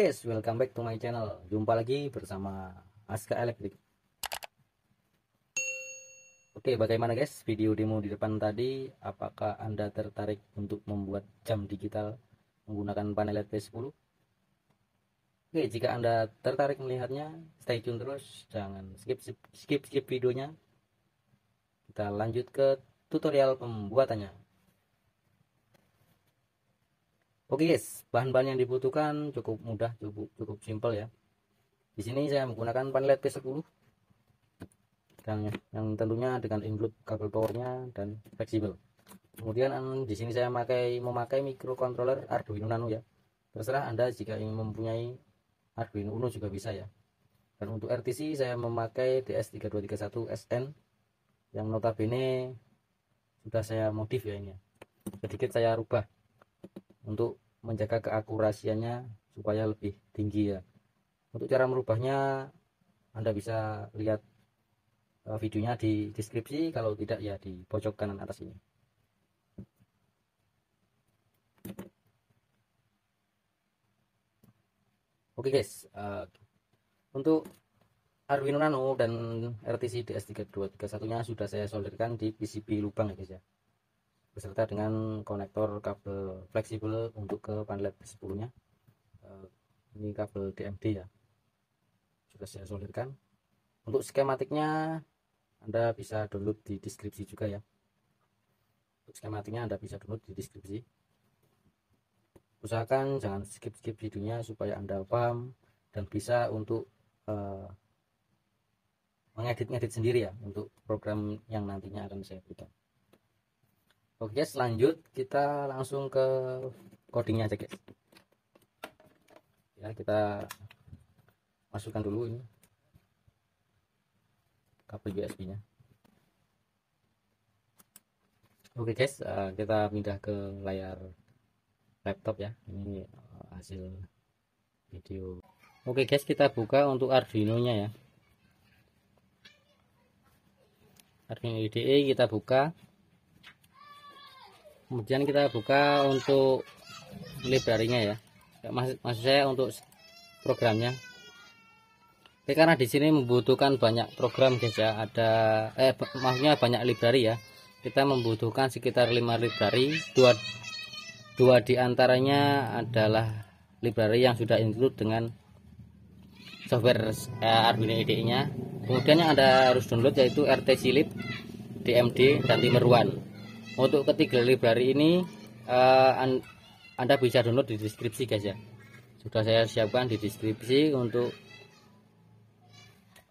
guys, welcome back to my channel Jumpa lagi bersama Aska Electric. Oke, bagaimana guys video demo di depan tadi Apakah Anda tertarik untuk membuat jam digital menggunakan panel LED P10? Oke, jika Anda tertarik melihatnya Stay tune terus, jangan skip skip, skip, skip videonya Kita lanjut ke tutorial pembuatannya Oke guys, bahan-bahan yang dibutuhkan cukup mudah, cukup cukup simpel ya. Di sini saya menggunakan panel P10 yang yang tentunya dengan include kabel powernya dan fleksibel. Kemudian di sini saya memakai memakai microcontroller Arduino Nano ya. Terserah Anda jika ingin mempunyai Arduino Uno juga bisa ya. Dan untuk RTC saya memakai DS3231SN yang notabene sudah saya modif ya ini. Ya. Sedikit saya rubah untuk menjaga keakurasiannya supaya lebih tinggi ya untuk cara merubahnya Anda bisa lihat eh, videonya di deskripsi kalau tidak ya di pojok kanan atas ini oke okay guys uh, untuk Arduino Nano dan RTC DS3231 nya sudah saya solderkan di PCB lubang ya guys ya beserta dengan konektor kabel fleksibel untuk ke panel sepuluhnya eh, ini kabel DMD ya sudah saya solirkan untuk skematiknya Anda bisa download di deskripsi juga ya untuk skematiknya Anda bisa download di deskripsi usahakan jangan skip-skip videonya supaya Anda paham dan bisa untuk uh, mengedit-ngedit sendiri ya untuk program yang nantinya akan saya berikan oke guys selanjut kita langsung ke codingnya aja guys ya kita masukkan dulu ini kabel USB nya oke guys eh, kita pindah ke layar laptop ya ini eh, hasil video oke guys kita buka untuk Arduino nya ya Arduino IDE kita buka kemudian kita buka untuk nya ya, ya maksud, saya untuk programnya Oke, karena di sini membutuhkan banyak program guys ya ada eh maksudnya banyak library ya kita membutuhkan sekitar 5 library dua dua diantaranya adalah library yang sudah include dengan software eh, Arduino IDE nya kemudian yang ada harus download yaitu RTCLib, DMD dan Timeruan untuk ketiga library ini eh, anda bisa download di deskripsi guys ya sudah saya siapkan di deskripsi untuk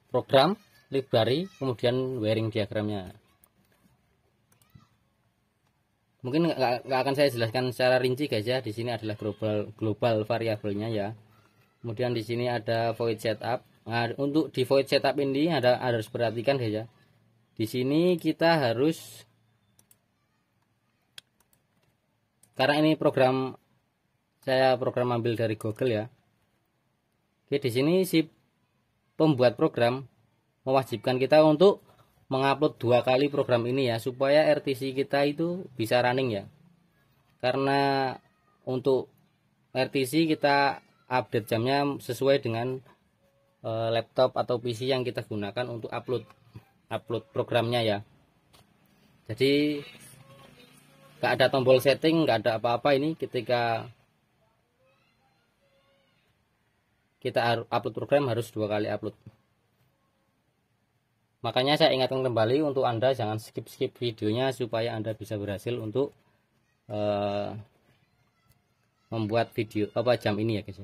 program library kemudian wiring diagramnya mungkin nggak akan saya jelaskan secara rinci guys ya di sini adalah global global variabelnya ya kemudian di sini ada void setup nah, untuk di void setup ini ada harus perhatikan guys ya di sini kita harus karena ini program saya program ambil dari Google ya oke di sini si pembuat program mewajibkan kita untuk mengupload dua kali program ini ya supaya RTC kita itu bisa running ya karena untuk RTC kita update jamnya sesuai dengan eh, laptop atau PC yang kita gunakan untuk upload upload programnya ya jadi nggak ada tombol setting nggak ada apa-apa ini ketika kita upload program harus dua kali upload makanya saya ingatkan kembali untuk anda jangan skip-skip videonya supaya anda bisa berhasil untuk uh, membuat video apa jam ini ya guys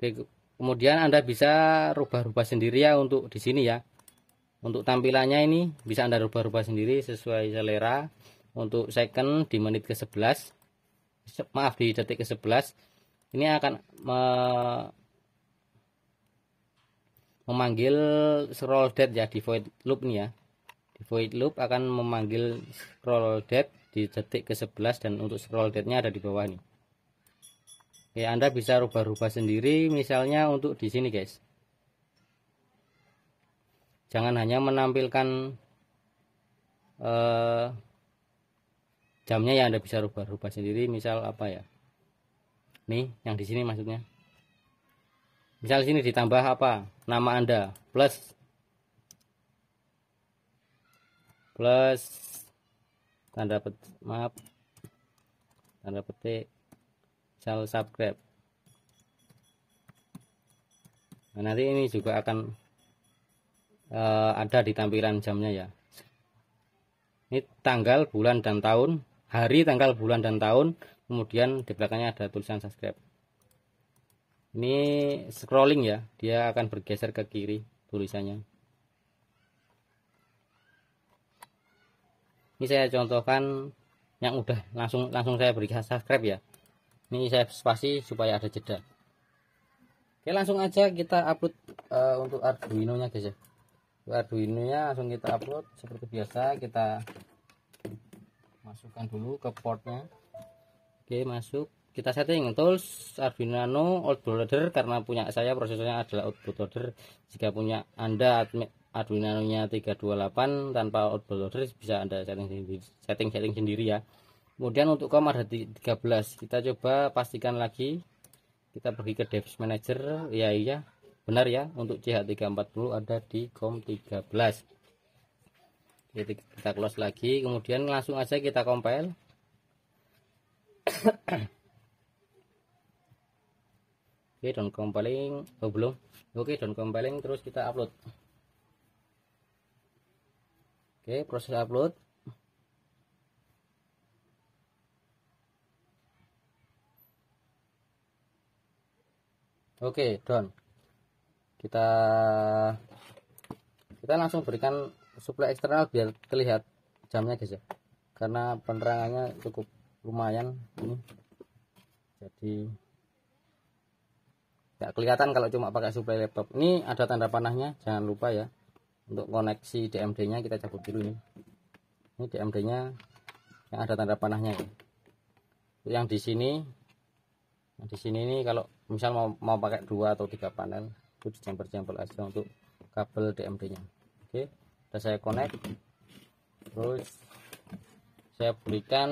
ya. kemudian anda bisa rubah-rubah sendiri ya untuk di sini ya untuk tampilannya ini bisa anda rubah-rubah sendiri sesuai selera untuk second di menit ke-11 maaf di detik ke-11 ini akan me memanggil scroll dead ya di void loop nih ya di void loop akan memanggil scroll dead di detik ke-11 dan untuk scroll deadnya ada di bawah nih Oke, Anda bisa rubah-rubah sendiri misalnya untuk di sini guys jangan hanya menampilkan eh, jamnya yang anda bisa rubah-rubah sendiri misal apa ya nih yang di sini maksudnya misal sini ditambah apa nama anda plus plus tanda petik maaf tanda petik misal subscribe nah, nanti ini juga akan uh, ada di tampilan jamnya ya ini tanggal bulan dan tahun hari, tanggal, bulan, dan tahun. Kemudian di belakangnya ada tulisan subscribe. Ini scrolling ya, dia akan bergeser ke kiri tulisannya. Ini saya contohkan yang udah langsung langsung saya beri subscribe ya. Ini saya spasi supaya ada jeda. Oke langsung aja kita upload uh, untuk Arduino nya guys ya. Arduino nya langsung kita upload seperti biasa kita masukkan dulu ke portnya oke masuk kita setting tools Arduino Nano outboarder karena punya saya prosesornya adalah outboarder jika punya anda Arduino Nano nya 328 tanpa outboarder bisa anda setting sendiri, setting setting sendiri ya kemudian untuk com ada 13 kita coba pastikan lagi kita pergi ke device manager ya iya benar ya untuk CH340 ada di com 13 jadi kita close lagi kemudian langsung aja kita compile oke okay, down compiling oh belum oke okay, down compiling terus kita upload oke okay, proses upload oke okay, down kita kita langsung berikan Suplai eksternal biar terlihat jamnya guys ya karena penerangannya cukup lumayan ini jadi nggak kelihatan kalau cuma pakai suplai laptop ini ada tanda panahnya jangan lupa ya untuk koneksi DMD nya kita cabut dulu ini ini DMD nya yang ada tanda panahnya ya. yang di sini yang di sini ini kalau misal mau mau pakai dua atau tiga panel itu jumper-jumper aja untuk kabel DMD nya oke okay udah saya connect terus saya berikan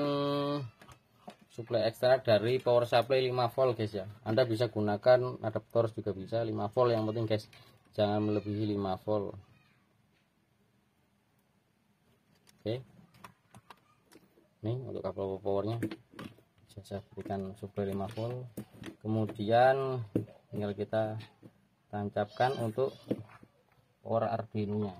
suplai ekstra dari power supply 5 volt guys ya Anda bisa gunakan adaptor juga bisa 5 volt yang penting guys jangan melebihi 5 volt oke ini untuk kabel powernya saya berikan suplai 5 volt kemudian tinggal kita tancapkan untuk power Arduino nya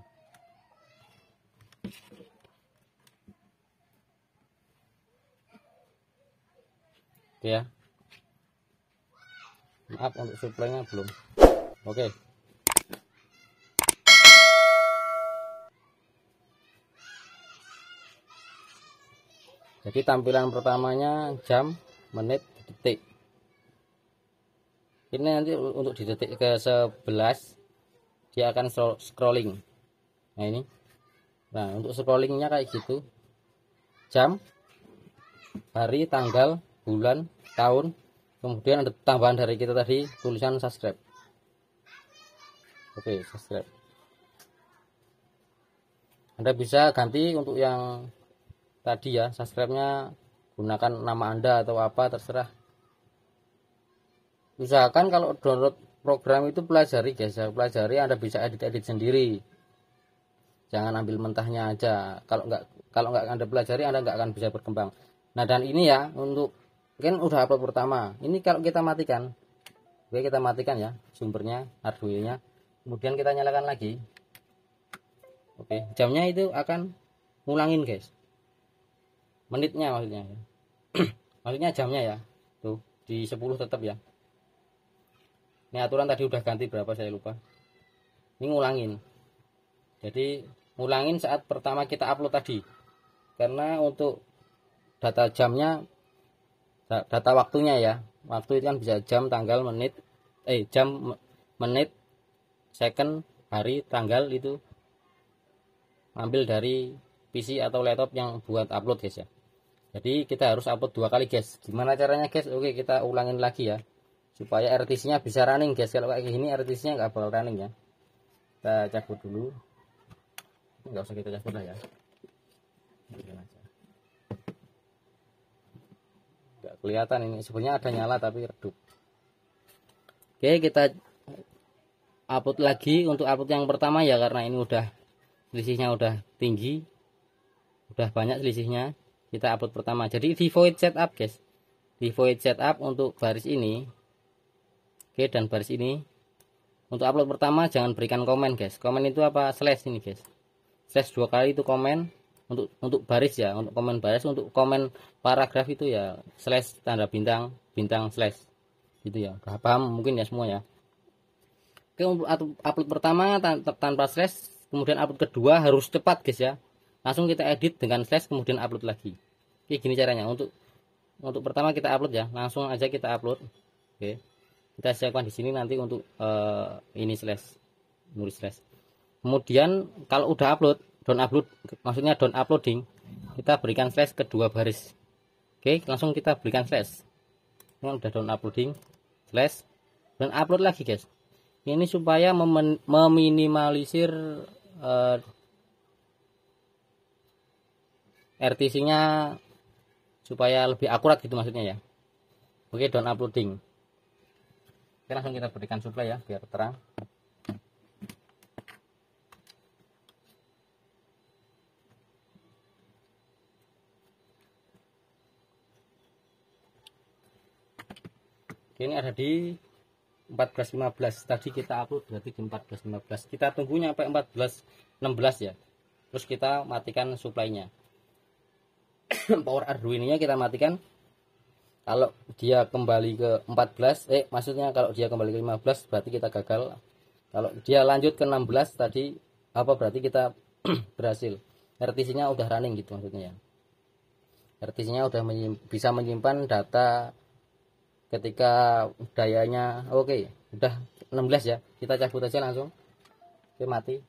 ya maaf untuk suplainya belum oke jadi tampilan pertamanya jam menit detik ini nanti untuk di detik ke 11 dia akan scrolling nah ini nah untuk scrollingnya kayak gitu jam hari tanggal bulan, tahun, kemudian ada tambahan dari kita tadi tulisan subscribe. Oke, subscribe. Anda bisa ganti untuk yang tadi ya, subscribe-nya gunakan nama Anda atau apa terserah. Usahakan kalau download program itu pelajari guys ya, pelajari Anda bisa edit-edit sendiri jangan ambil mentahnya aja kalau nggak kalau nggak anda pelajari anda nggak akan bisa berkembang nah dan ini ya untuk kan udah upload pertama ini kalau kita matikan oke kita matikan ya sumbernya Arduino nya kemudian kita nyalakan lagi oke jamnya itu akan ngulangin guys menitnya maksudnya maksudnya jamnya ya tuh di 10 tetap ya ini aturan tadi udah ganti berapa saya lupa ini ngulangin jadi ngulangin saat pertama kita upload tadi karena untuk data jamnya data waktunya ya waktu itu kan bisa jam tanggal menit eh jam menit second hari tanggal itu ambil dari PC atau laptop yang buat upload guys ya jadi kita harus upload dua kali guys gimana caranya guys oke kita ulangin lagi ya supaya RTC nya bisa running guys kalau kayak gini RTC nya nggak bakal running ya kita cabut dulu nggak usah kita cabut lah ya kelihatan ini sebenarnya ada nyala tapi redup oke kita upload lagi untuk upload yang pertama ya karena ini udah selisihnya udah tinggi udah banyak selisihnya kita upload pertama jadi di void setup guys di void setup untuk baris ini oke dan baris ini untuk upload pertama jangan berikan komen guys komen itu apa slash ini guys slash dua kali itu komen untuk untuk baris ya untuk komen baris untuk komen paragraf itu ya slash tanda bintang bintang slash gitu ya gak paham mungkin ya semuanya oke untuk upload pertama tan tanpa slash kemudian upload kedua harus cepat guys ya langsung kita edit dengan slash kemudian upload lagi oke gini caranya untuk untuk pertama kita upload ya langsung aja kita upload oke kita siapkan di sini nanti untuk uh, ini slash nulis slash kemudian kalau udah upload down upload maksudnya down uploading kita berikan slash kedua baris oke langsung kita berikan slash ini udah down uploading slash dan upload lagi guys ini supaya meminimalisir uh, eh, RTC nya supaya lebih akurat gitu maksudnya ya oke down uploading oke langsung kita berikan supply ya biar terang ini ada di 14.15 tadi kita upload berarti di 14.15 kita tunggu sampai 14.16 ya terus kita matikan suplainya. power Arduino nya kita matikan kalau dia kembali ke 14 eh maksudnya kalau dia kembali ke 15 berarti kita gagal kalau dia lanjut ke 16 tadi apa berarti kita berhasil RTC nya udah running gitu maksudnya ya RTC nya udah menyimp bisa menyimpan data ketika dayanya oke okay, udah 16 ya kita cabut aja langsung oke mati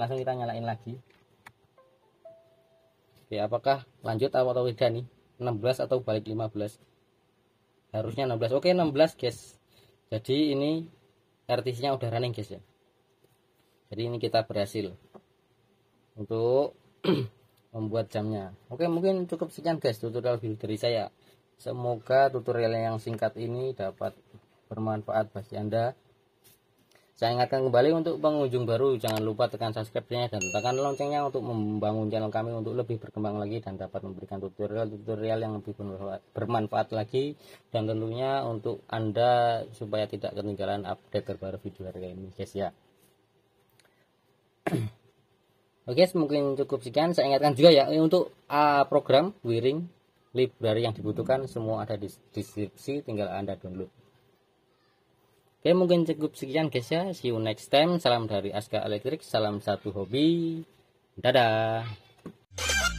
langsung kita nyalain lagi oke apakah lanjut atau tidak nih 16 atau balik 15 harusnya 16 oke 16 guys jadi ini RTC nya udah running guys ya jadi ini kita berhasil untuk membuat jamnya oke mungkin cukup sekian guys tutorial video dari saya Semoga tutorial yang singkat ini dapat bermanfaat bagi Anda. Saya ingatkan kembali untuk pengunjung baru jangan lupa tekan subscribe-nya dan tekan loncengnya untuk membangun channel kami untuk lebih berkembang lagi dan dapat memberikan tutorial-tutorial yang lebih bermanfaat lagi dan tentunya untuk Anda supaya tidak ketinggalan update terbaru video hari ini guys ya. Oke, okay, mungkin cukup sekian. Saya ingatkan juga ya untuk uh, program wiring library yang dibutuhkan semua ada di deskripsi tinggal anda download oke mungkin cukup sekian guys ya see you next time salam dari Aska Elektrik salam satu hobi dadah